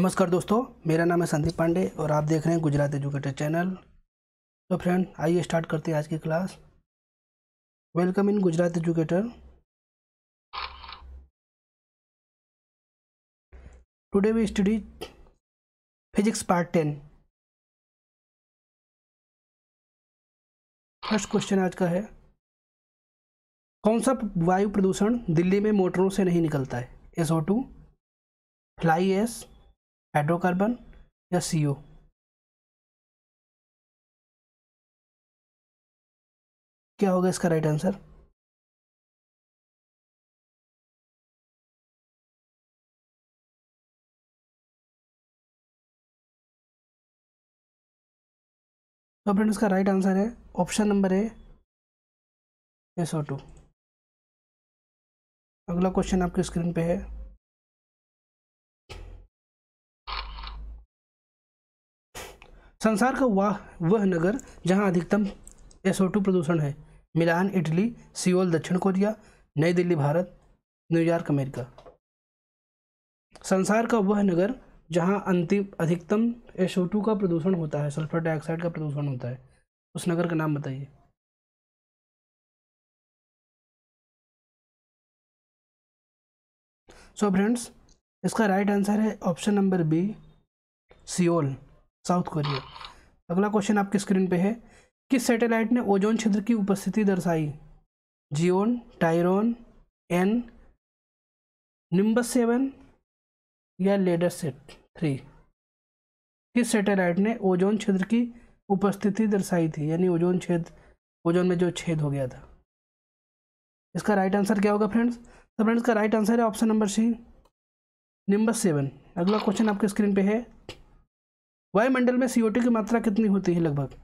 नमस्कार दोस्तों मेरा नाम है संदीप पांडे और आप देख रहे हैं गुजरात एजुकेटर चैनल तो फ्रेंड आइए स्टार्ट करते हैं आज की class welcome in Gujarat educator today we study physics part ten first question आज का है कौन सा वायु प्रदूषण दिल्ली में मोटरों से नहीं निकलता है S O two fly ash hydrocarbon या ओ क्या होगा इसका राइट आंसर तो फ्रेंड इसका राइट आंसर है option number A S O two अगला क्वेश्चन आपकी स्क्रीन पे है संसार का वह वह नगर जहाँ अधिकतम एसओ प्रदूषण है मिलान इटली सियोल दक्षिण कोरिया नई दिल्ली भारत न्यूयॉर्क अमेरिका संसार का वह नगर जहाँ अंतिम अधिकतम एसओ का प्रदूषण होता है सल्फर डाइऑक्साइड का प्रदूषण होता है उस नगर का नाम बताइए सो so फ्रेंड्स इसका राइट आंसर है option number B Seoul South Korea अगला क्वेश्चन आपकी स्क्रीन पे है किस सैटेलाइट ने ओजोन क्षेत्र की उपस्थिति दर्शाई जियोन टायरोन एन निम्बस सेवन या लेडर सेट थ्री किस सैटेलाइट ने ओजोन क्षेत्र की उपस्थिति दर्शाई थी यानी ओजोन छेद ओजोन में जो छेद हो गया था इसका राइट आंसर क्या होगा फ्रेंड्स तो फ्रेंड्स का राइट आंसर है option number C number seven अगला क्वेश्चन आपके स्क्रीन पे है वायुमंडल में सी की मात्रा कितनी होती है लगभग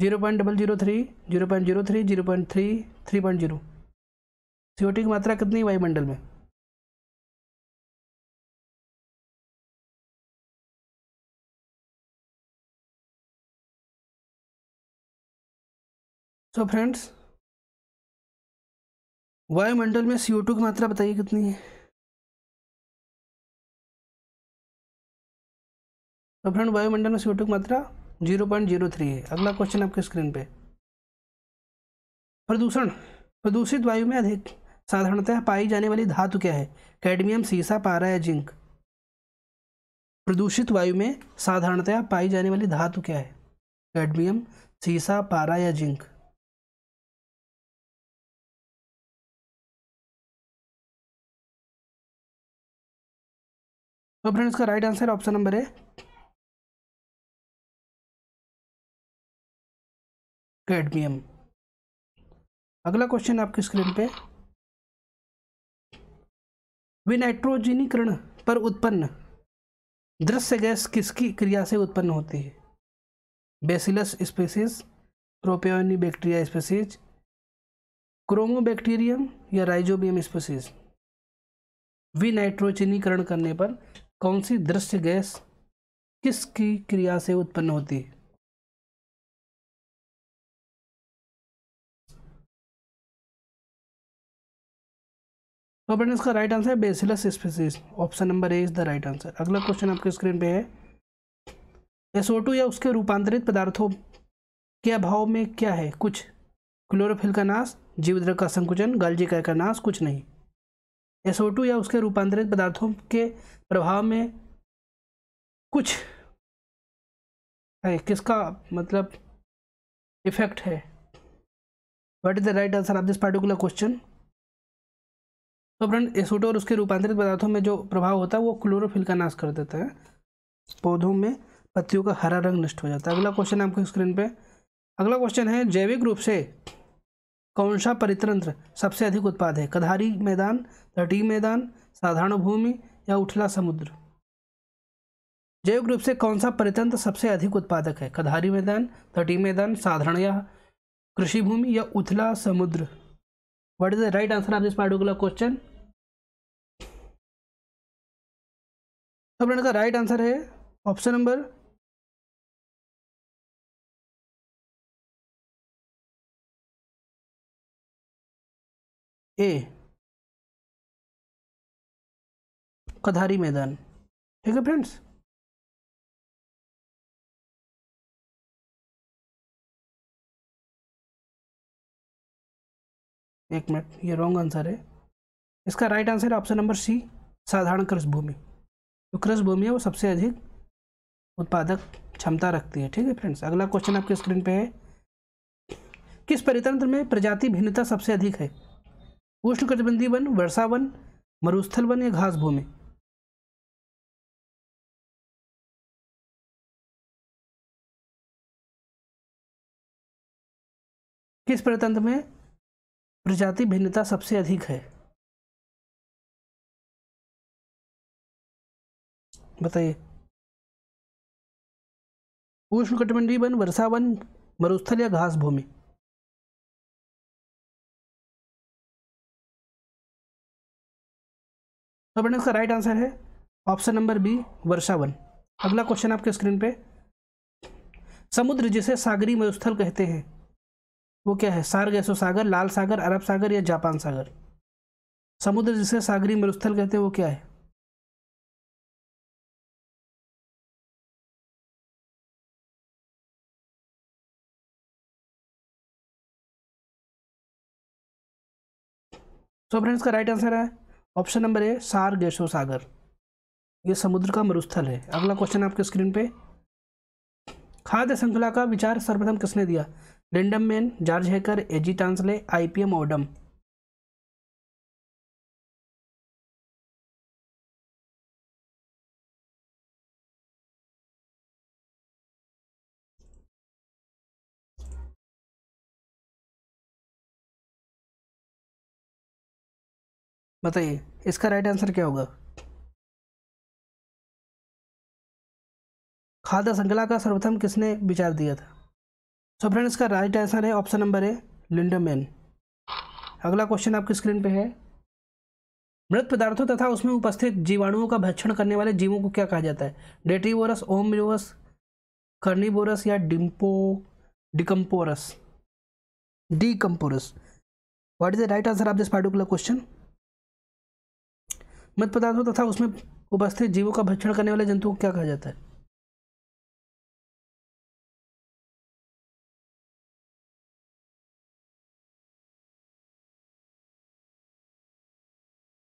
zero point double zero three zero point zero three zero point three three point zero सी की मात्रा कितनी है वायुमंडल में सो फ्रेंड्स वायुमंडल में सी की मात्रा बताइए कितनी है तो फ्रेंड वायुमंडल में सीओ मात्रा जीरो पॉइंट जीरो थ्री है अगला क्वेश्चन आपके स्क्रीन पे प्रदूषण प्रदूषित वायु में अधिक साधारणतः पाई जाने वाली धातु क्या है कैडमियम सीसा पारा या जिंक प्रदूषित वायु में साधारणतया पाई जाने वाली धातु क्या है कैडमियम सीसा पारा या जिंक तो फ्रेंड्स का राइट आंसर ऑप्शन नंबर है कैडमियम अगला क्वेश्चन आपकी स्क्रीन पे विनाइट्रोजनीकरण पर उत्पन्न दृश्य गैस किसकी क्रिया से उत्पन्न होती है bacillus species propionibacterium species chromobacterium या राइजोबियम स्पेसिस विनाइट्रोजनीकरण करने पर कौन सी दृश्य गैस किसकी क्रिया से उत्पन्न होती है तो फ्रेंड इसका राइट आंसर है bacillus species option number A is the right answer अगला क्वेश्चन आपके स्क्रीन पे है एसओटू या उसके रूपांतरित पदार्थों के अभाव में क्या है कुछ क्लोरोफिल का नाश जीवद्रव का संकुचन गालजी का नाश कुछ नहीं एसओटू या उसके रूपांतरित पदार्थों के प्रभाव में कुछ है किसका मतलब इफेक्ट है what is the right answer of this particular question तो फ्रेंड एसोटो और उसके रूपांतरित पदार्थों में जो प्रभाव होता है वो क्लोरोफिल का नाश कर देता है पौधों में पत्तियों का हरा रंग नष्ट हो जाता है अगला क्वेश्चन आपके स्क्रीन पे अगला क्वेश्चन है जैविक रूप से कौन सा परितंत्र सबसे अधिक उत्पाद है कधारी मैदान तटीय मैदान साधारण भूमि या उठला समुद्र जैविक रूप से कौन सा परितंत्र सबसे अधिक उत्पादक है कधारी मैदान तटीय मैदान साधारण या कृषि भूमि या उथला समुद्र what is the right answer of this particular question तो फ्रेंड का राइट आंसर है ऑप्शन नंबर ए कधारी मैदान ठीक है फ्रेंड्स एक मिनट ये रॉन्ग आंसर है इसका राइट आंसर है ऑप्शन नंबर सी साधारण कृषि भूमि जो कृषि भूमि है वो सबसे अधिक उत्पादक क्षमता रखती है ठीक है फ्रेंड्स अगला क्वेश्चन आपके स्क्रीन पे है किस परितंत्र में प्रजाति भिन्नता सबसे अधिक है उष्णकटिबंधीय वन वर्षा वन मरुस्थल वन या घास भूमि किस परितंत्र में प्रजाति भिन्नता सबसे अधिक है बताइए उष्ण वन वर्षा वन मरुस्थल या घास भूमि तो इसका राइट आंसर है ऑप्शन नंबर बी वर्षा वन अगला क्वेश्चन आपके स्क्रीन पे समुद्र जिसे सागरी मरुस्थल कहते हैं वो क्या है सारगैसो सागर लाल सागर अरब सागर या जापान सागर समुद्र जिसे सागरी मरुस्थल कहते हैं वो क्या है सो फ्रेंड्स का राइट आंसर है option number A Sargasso सागर ये समुद्र का मरुस्थल है अगला क्वेश्चन आपके स्क्रीन पे खाद्य श्रृंखला का विचार सर्वप्रथम किसने दिया Lindeman George Haeckel A G Tansley आईपीएम ओडम बताइए इसका राइट आंसर क्या होगा खाद्य श्रृंखला का सर्वप्रथम किसने विचार दिया था सो फ्रेंड इसका राइट आंसर है ऑप्शन नंबर ए लिंडमैन अगला क्वेश्चन आपकी स्क्रीन पे है मृत पदार्थों तथा उसमें उपस्थित जीवाणुओं का भक्षण करने वाले जीवों को क्या कहा जाता है डेटिवोरस ओमनिवोरस कर्निबोरस या डिम्पो डिकम्पोरस कम्पोरस what is the right answer of this particular question मृत पदार्थों तथा उसमें उपस्थित जीवों का भक्षण करने वाले जंतुओं को क्या कहा जाता है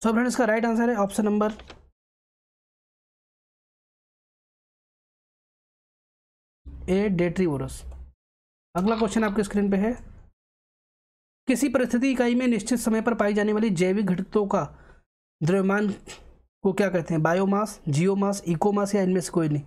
सो फ्रेंड्स इसका राइट आंसर है option number A detritivores अगला क्वेश्चन आपके स्क्रीन पे है किसी परिस्थिति इकाई में निश्चित समय पर पाई जाने वाली जैविक घटकों का द्रव्यमान को क्या कहते हैं बायोमास जियोमास इकोमास या इनमें से कोई नहीं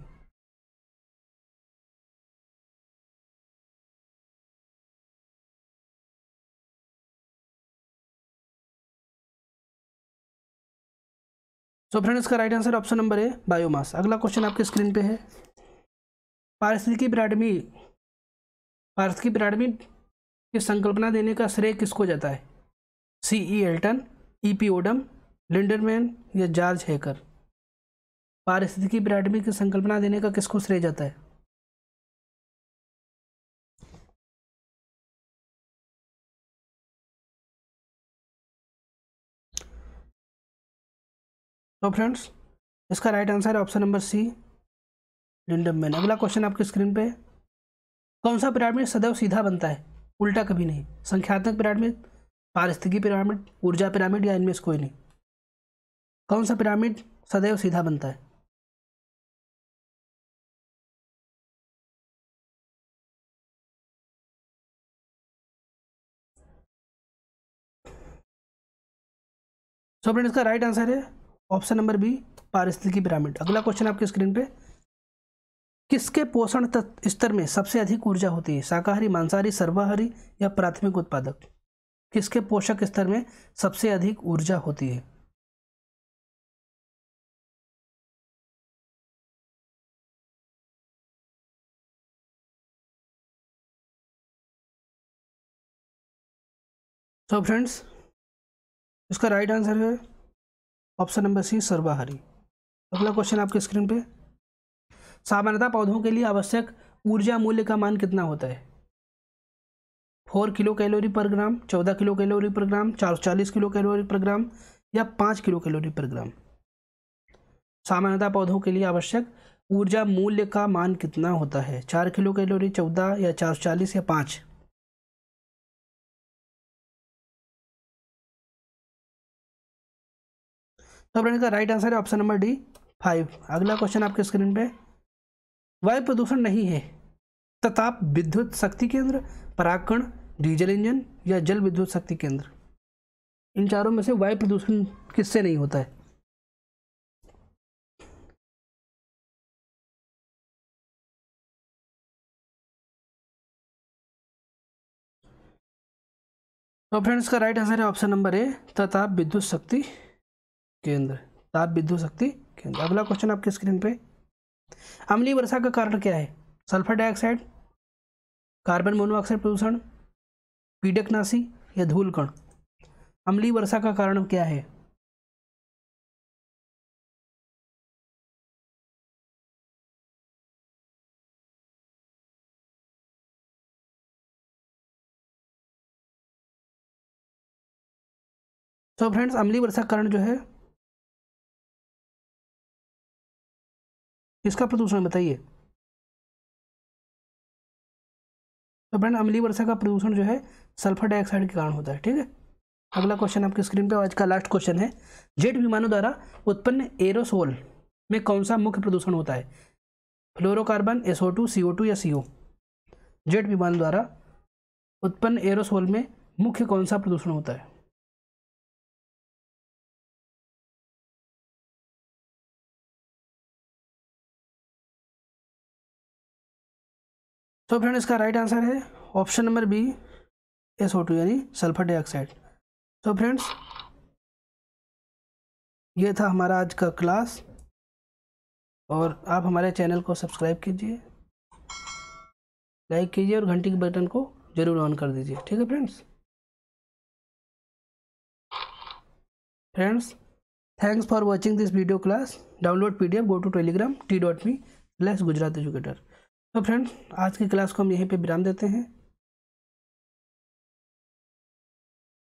सो फ्रेंड इसका right answer option number A biomass अगला क्वेश्चन आपके स्क्रीन पे है पारस ब्राडमी पारस की ब्राडमी की संकल्पना देने का श्रेय किसको जाता है C E Elton E P Odum Lindeman या जार्ज हैकर पारिस्थितिकी ब्राडमी की संकल्पना देने का किसको श्रेय जाता है तो फ्रेंड्स इसका राइट आंसर है option number C Lindeman अगला क्वेश्चन आपकी स्क्रीन पे कौन सा पिरामिड सदैव सीधा बनता है उल्टा कभी नहीं संख्यात्मक पिरामिड पारिस्थितिकी पिरामिड ऊर्जा पिरामिड या इनमें से कोई नहीं कौन सा पिरामिड सदैव सीधा बनता है सो so इसका राइट आंसर है ऑप्शन नंबर बी पारिस्थितिकी पिरामिड अगला क्वेश्चन आपके स्क्रीन पे किसके पोषण स्तर में सबसे अधिक ऊर्जा होती है शाकाहारी मांसाहारी सर्वाहारी या प्राथमिक उत्पादक किसके पोषक स्तर में सबसे अधिक ऊर्जा होती है सो so फ्रेंड्स इसका राइट आंसर है ऑप्शन नंबर सी सर्वाहारी अगला क्वेश्चन आपके स्क्रीन पे सामान्यतः पौधों के लिए आवश्यक ऊर्जा मूल्य का मान कितना होता है फोर किलो कैलोरी पर ग्राम चौदह किलो कैलोरी पर ग्राम चार चालीस किलो कैलोरी पर ग्राम या पाँच किलो कैलोरी पर ग्राम सामान्यतः पौधों के लिए आवश्यक ऊर्जा मूल्य का मान कितना होता है चार किलो कैलोरी चौदह या चार चालीस या पाँच तो फ्रेंड का राइट आंसर है ऑप्शन नंबर डी फाइव अगला क्वेश्चन आपके स्क्रीन पे वायु प्रदूषण नहीं है तथा विद्युत शक्ति केंद्र पराकण डीजल इंजन या जल विद्युत शक्ति केंद्र इन चारों में से वायु प्रदूषण किससे नहीं होता है तो फ्रेंड्स का राइट आंसर है ऑप्शन नंबर ए तथा विद्युत शक्ति केंद्र ताप विद्युत शक्ति केंद्र अगला क्वेश्चन आपकी स्क्रीन पे अम्लीय वर्षा का कारण क्या है सल्फर डाइऑक्साइड कार्बन मोनोऑक्साइड प्रदूषण पीडकनाशी या धूल कण अम्लीय वर्षा का कारण क्या है तो फ्रेंड्स अम्लीय वर्षा कारण जो है किसका प्रदूषण बताइए तो फ्रेंड अमली वर्षा का प्रदूषण जो है सल्फर डाइऑक्साइड के कारण होता है ठीक है अगला क्वेश्चन आपकी स्क्रीन पे आज का लास्ट क्वेश्चन है जेट विमानों द्वारा उत्पन्न एरोसोल में कौन सा मुख्य प्रदूषण होता है fluorocarbon S O two C O two या सी ओ जेट विमान द्वारा उत्पन्न एरोसोल में मुख्य कौन सा प्रदूषण होता है तो फ्रेंड इसका राइट आंसर है ऑप्शन नंबर बी एस यानी सल्फर डाइऑक्साइड तो फ्रेंड्स ये था हमारा आज का क्लास और आप हमारे चैनल को सब्सक्राइब कीजिए लाइक कीजिए और घंटी के बटन को ज़रूर ऑन कर दीजिए ठीक है friends friends thanks for watching this video class download PDF go to Telegram T dot me slash Gujarat educator तो फ्रेंड आज की क्लास को हम यहीं पे विराम देते हैं